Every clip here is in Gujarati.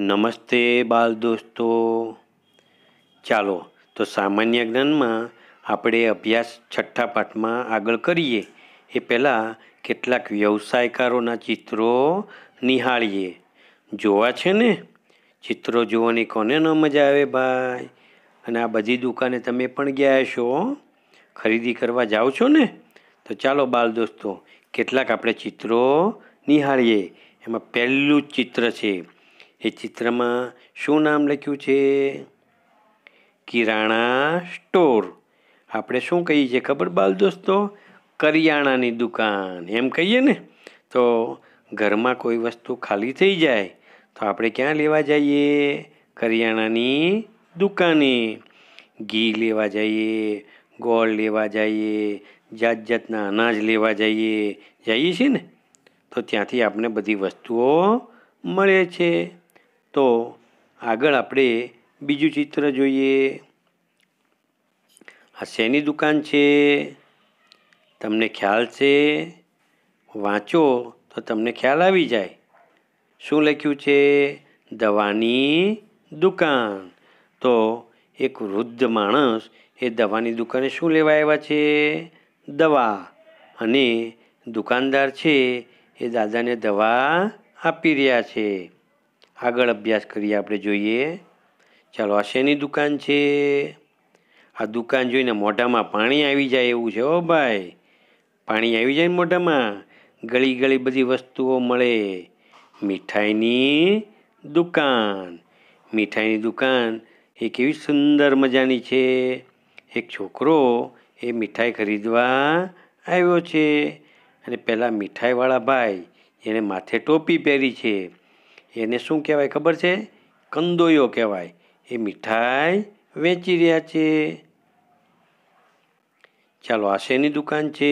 નમસ્તે બાલ દોસ્તો ચાલો તો સામાન્ય જ્ઞાનમાં આપણે અભ્યાસ છઠ્ઠા પાઠમાં આગળ કરીએ એ પહેલાં કેટલાક વ્યવસાયકારોના ચિત્રો નિહાળીએ જોવા છે ને ચિત્રો જોવાની કોને ન મજા આવે ભાઈ અને આ બધી દુકાને તમે પણ ગયા છો ખરીદી કરવા જાઓ છો ને તો ચાલો બાલ દોસ્તો કેટલાક આપણે ચિત્રો નિહાળીએ એમાં પહેલું ચિત્ર છે એ ચિત્રમાં શું નામ લખ્યું છે કિરાણા સ્ટોર આપણે શું કહીએ છીએ ખબર બાલ દોસ્તો કરિયાણાની દુકાન એમ કહીએ ને તો ઘરમાં કોઈ વસ્તુ ખાલી થઈ જાય તો આપણે ક્યાં લેવા જઈએ કરિયાણાની દુકાને ઘી લેવા જઈએ ગોળ લેવા જઈએ જાત જાતના અનાજ લેવા જઈએ જઈએ છીએ ને તો ત્યાંથી આપણે બધી વસ્તુઓ મળે છે તો આગળ આપણે બીજું ચિત્ર જોઈએ આ શેની દુકાન છે તમને ખ્યાલ છે વાંચો તો તમને ખ્યાલ આવી જાય શું લખ્યું છે દવાની દુકાન તો એક વૃદ્ધ માણસ એ દવાની દુકાને શું લેવા આવ્યા છે દવા અને દુકાનદાર છે એ દાદાને દવા આપી રહ્યા છે આગળ અભ્યાસ કરીએ આપણે જોઈએ ચાલો આ શેની દુકાન છે આ દુકાન જોઈને મોઢામાં પાણી આવી જાય એવું છે ઓ ભાઈ પાણી આવી જાય મોઢામાં ગળી ગળી બધી વસ્તુઓ મળે મીઠાઈની દુકાન મીઠાઈની દુકાન એ કેવી સુંદર મજાની છે એક છોકરો એ મીઠાઈ ખરીદવા આવ્યો છે અને પહેલાં મીઠાઈવાળા ભાઈ એણે માથે ટોપી પહેરી છે એને શું કહેવાય ખબર છે કંદોયો કહેવાય એ મીઠાઈ વેચી રહ્યા છે ચાલો આ શેની દુકાન છે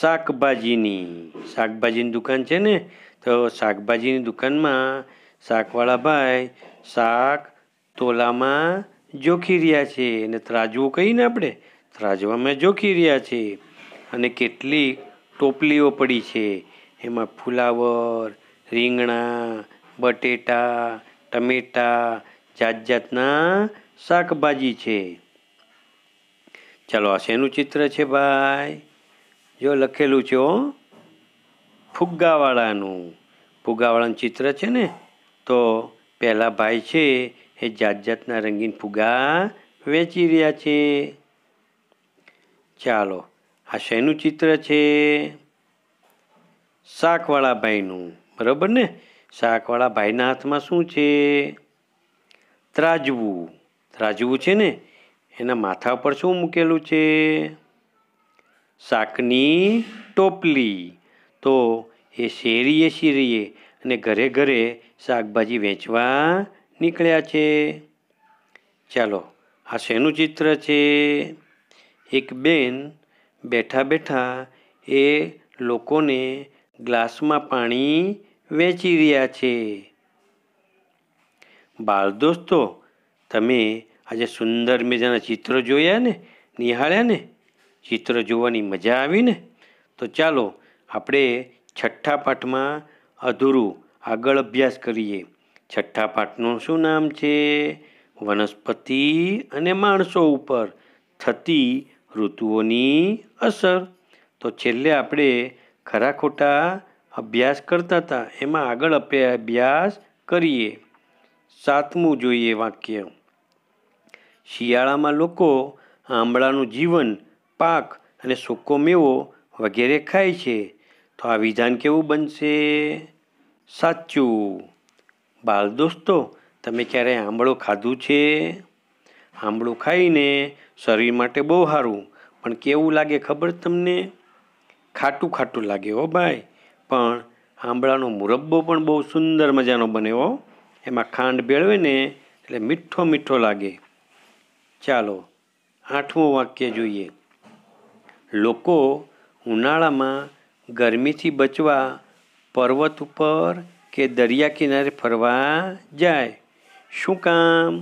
શાકભાજીની શાકભાજીની દુકાન છે ને તો શાકભાજીની દુકાનમાં શાકવાળા ભાઈ શાક તોલામાં જોખી રહ્યા છે અને ત્રાજવું કહીને આપણે ત્રાજવામાં જોખી રહ્યા છે અને કેટલીક ટોપલીઓ પડી છે એમાં ફુલાવર રીંગણા બટેટા ટમેટાં જાત જાતના શાકભાજી છે ચાલો આ શેનું ચિત્ર છે ભાઈ જો લખેલું છે હો ફુગ્ગાવાળાનું ફુગ્ગાવાળાનું ચિત્ર છે ને તો પહેલા ભાઈ છે એ જાત જાતના રંગીન ફુગ્ગા વેચી રહ્યા છે ચાલો આ શેનું ચિત્ર છે શાકવાળા ભાઈનું બરાબર ને શાકવાળા ભાઈના હાથમાં શું છે ત્રાજવું ત્રાજવું છે ને એના માથા પર શું મૂકેલું છે શાકની ટોપલી તો એ શેરીએ શેરીએ અને ઘરે ઘરે શાકભાજી વેચવા નીકળ્યા છે ચાલો આ શેનું ચિત્ર છે એક બેન બેઠા બેઠા એ લોકોને ગ્લાસમાં પાણી વેચી રહ્યા છે બાળ દોસ્તો તમે આજે સુંદર મજાના ચિત્રો જોયા ને નિહાળ્યા ને ચિત્ર જોવાની મજા આવી ને તો ચાલો આપણે છઠ્ઠા પાઠમાં અધૂરું આગળ અભ્યાસ કરીએ છઠ્ઠા પાઠનું શું નામ છે વનસ્પતિ અને માણસો ઉપર થતી ઋતુઓની અસર તો છેલ્લે આપણે ખરા ખોટા અભ્યાસ કરતા હતા એમાં આગળ અભ્યાસ કરીએ સાતમું જોઈએ વાક્ય શિયાળામાં લોકો આંબળાનું જીવન પાક અને સૂકો મેવો વગેરે ખાય છે તો આ વિધાન કેવું બનશે સાચું બાળ દોસ્તો તમે ક્યારે આંબળો ખાધું છે આંબળું ખાઈને શરીર માટે બહુ સારું પણ કેવું લાગે ખબર તમને ખાટું ખાટું લાગે હો ભાઈ પણ આંબળાનો મુરબ્બો પણ બહુ સુંદર મજાનો બને હો એમાં ખાંડ ભેળવે ને એટલે મીઠો મીઠો લાગે ચાલો આઠમું વાક્ય જોઈએ લોકો ઉનાળામાં ગરમીથી બચવા પર્વત ઉપર કે દરિયા કિનારે ફરવા જાય શું કામ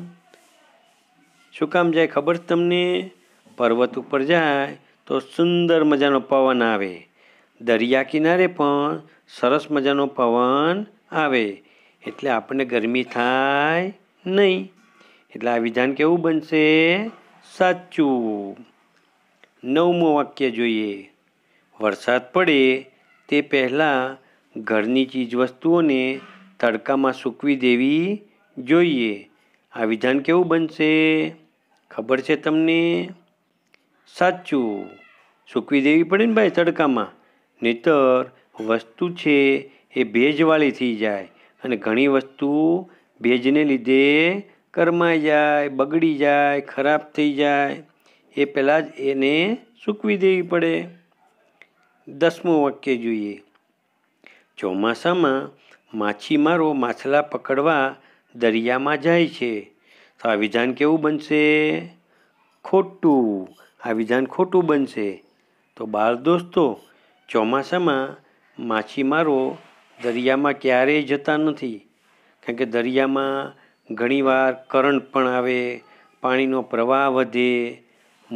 શું કામ જાય ખબર તમને પર્વત ઉપર જાય તો સુંદર મજાનો પવન આવે દરિયા કિનારે પણ સરસ મજાનો પવન આવે એટલે આપણને ગરમી થાય નહીં એટલે આ વિધાન કેવું બનશે સાચું નવમું વાક્ય જોઈએ વરસાદ પડે તે પહેલાં ઘરની ચીજવસ્તુઓને તડકામાં સૂકવી દેવી જોઈએ આ વિધાન કેવું બનશે ખબર છે તમને સાચું સૂકવી દેવી પડે ને ભાઈ તડકામાં નહીતર વસ્તુ છે એ ભેજવાળી થઈ જાય અને ઘણી વસ્તુ ભેજને લીધે કરમાઈ જાય બગડી જાય ખરાબ થઈ જાય એ પહેલાં જ એને સૂકવી દેવી પડે દસમું વાક્ય જોઈએ ચોમાસામાં માછીમારો માછલા પકડવા દરિયામાં જાય છે તો આ વિધાન કેવું બનશે ખોટું આ વિધાન ખોટું બનશે તો બાળ દોસ્તો ચોમાસામાં માછીમારો દરિયામાં ક્યારેય જતા નથી કારણ કે દરિયામાં ઘણીવાર કરંટ પણ આવે પાણીનો પ્રવાહ વધે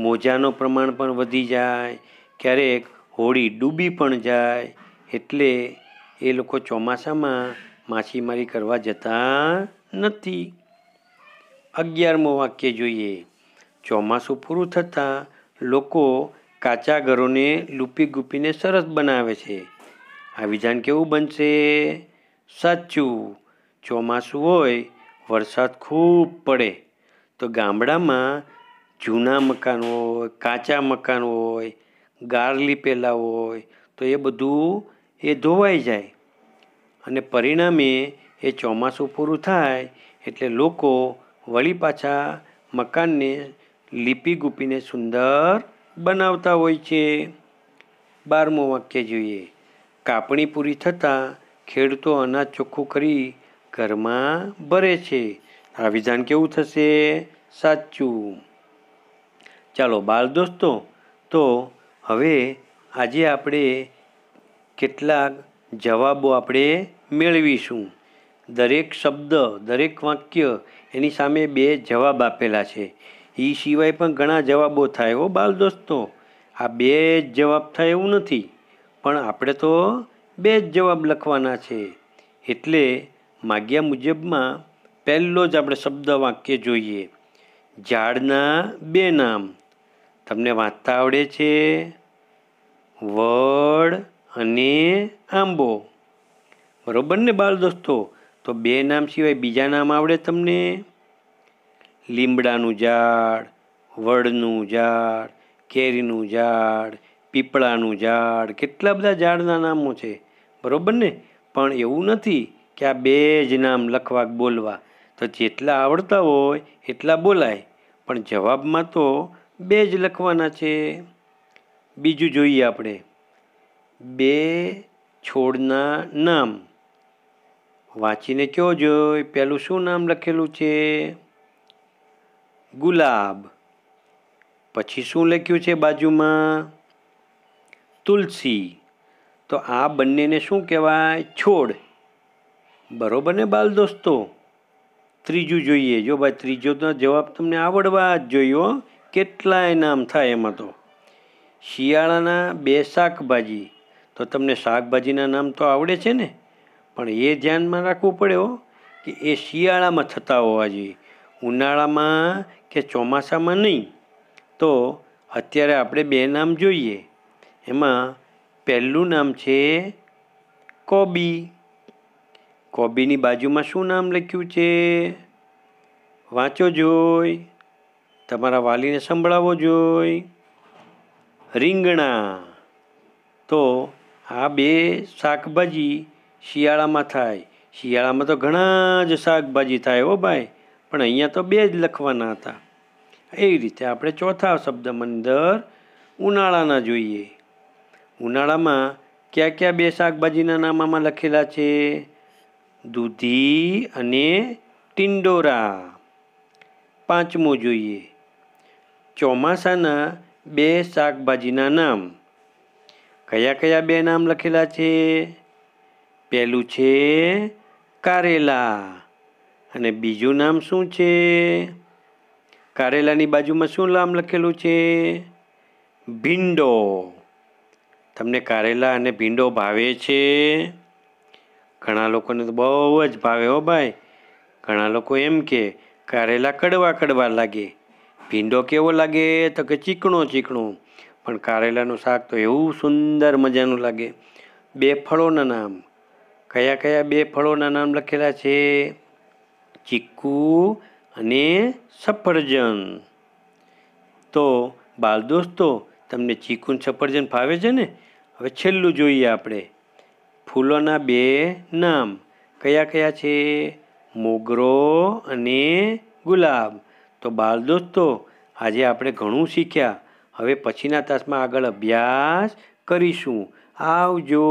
મોજાનો પ્રમાણ પણ વધી જાય ક્યારેક હોળી ડૂબી પણ જાય એટલે એ લોકો ચોમાસામાં માછીમારી કરવા જતા નથી અગિયારમો વાક્ય જોઈએ ચોમાસું પૂરું થતાં લોકો કાચા ઘરોને લૂપી ગૂંપીને સરસ બનાવે છે આ વિધાન કેવું બનશે સાચું ચોમાસું હોય વરસાદ ખૂબ પડે તો ગામડામાં જૂના મકાન હોય કાચા મકાન હોય ગારલી પેલા હોય તો એ બધું એ ધોવાઈ જાય અને પરિણામે એ ચોમાસું પૂરું થાય એટલે લોકો વળી પાછા મકાનને લિપિ ગુપીને સુંદર બનાવતા હોય છે બારમું વાક્ય જોઈએ કાપણી પૂરી થતાં ખેડૂતો અનાજ ચોખ્ખું કરી ઘરમાં ભરે છે આ વિધાન કેવું થશે સાચું ચાલો બાળ દોસ્તો તો હવે આજે આપણે કેટલાક જવાબો આપણે મેળવીશું દરેક શબ્દ દરેક વાક્ય એની સામે બે જવાબ આપેલા છે એ સિવાય પણ ઘણા જવાબો થાય હો બાલ દોસ્તો આ બે જ જવાબ થાય એવું નથી પણ આપણે તો બે જ જવાબ લખવાના છે એટલે માગ્યા મુજબમાં પહેલો જ આપણે શબ્દ વાક્ય જોઈએ ઝાડના બે નામ તમને વાંચતા આવડે છે વડ અને આંબો બરોબર ને બાળ દોસ્તો તો બે નામ સિવાય બીજા નામ આવડે તમને લીમડાનું ઝાડ વડનું ઝાડ કેરીનું ઝાડ પીપળાનું ઝાડ કેટલા બધા ઝાડના નામો છે બરાબર ને પણ એવું નથી કે આ બે જ નામ લખવા બોલવા તો જેટલા આવડતા હોય એટલા બોલાય પણ જવાબમાં તો બે જ લખવાના છે બીજું જોઈએ આપણે બે છોડના નામ વાંચીને કયો જોઈ પહેલું શું નામ લખેલું છે ગુલાબ પછી શું લખ્યું છે બાજુમાં તુલસી તો આ બંનેને શું કહેવાય છોડ બરોબર ને બાલ દોસ્તો ત્રીજું જોઈએ જો ભાઈ ત્રીજો જવાબ તમને આવડવા જ જોયો કેટલાય નામ થાય એમાં તો શિયાળાના બે શાકભાજી તો તમને શાકભાજીના નામ તો આવડે છે ને પણ એ ધ્યાનમાં રાખવું પડે હો કે એ શિયાળામાં થતા હોવા જોઈએ ઉનાળામાં કે ચોમાસામાં નહીં તો અત્યારે આપણે બે નામ જોઈએ એમાં પહેલું નામ છે કોબી કોબીની બાજુમાં શું નામ લખ્યું છે વાંચો જોઈ તમારા વાલીને સંભળાવો જોઈ રીંગણા તો આ બે શાકભાજી શિયાળામાં થાય શિયાળામાં તો ઘણા જ શાકભાજી થાય હો ભાઈ પણ અહીંયા તો બે જ લખવાના હતા એવી રીતે આપણે ચોથા શબ્દમાં અંદર ઉનાળાના જોઈએ ઉનાળામાં કયા કયા બે શાકભાજીના નામ આમાં લખેલા છે દૂધી અને ટિંડોરા પાંચમું જોઈએ ચોમાસાના બે શાકભાજીના નામ કયા કયા બે નામ લખેલા છે પહેલું છે કારેલા અને બીજું નામ શું છે કારેલાની બાજુમાં શું નામ લખેલું છે ભીંડો તમને કારેલા અને ભીંડો ભાવે છે ઘણા લોકોને તો બહુ જ ભાવે હો ભાઈ ઘણા લોકો એમ કે કારેલા કડવા કડવા લાગે ભીંડો કેવો લાગે તો કે ચીકણો ચીકણો પણ કારેલાનું શાક તો એવું સુંદર મજાનું લાગે બે ફળોના નામ કયા કયા બે ફળોના નામ લખેલા છે ચીકુ અને સફરજન તો બાળ દોસ્તો તમને ચીકુ સફરજન ફાવે છે ને હવે છેલ્લું જોઈએ આપણે ફૂલોના બે નામ કયા કયા છે મોગરો અને ગુલાબ તો બાળ દોસ્તો આજે આપણે ઘણું શીખ્યા હવે પછીના તાસમાં આગળ અભ્યાસ કરીશું આવજો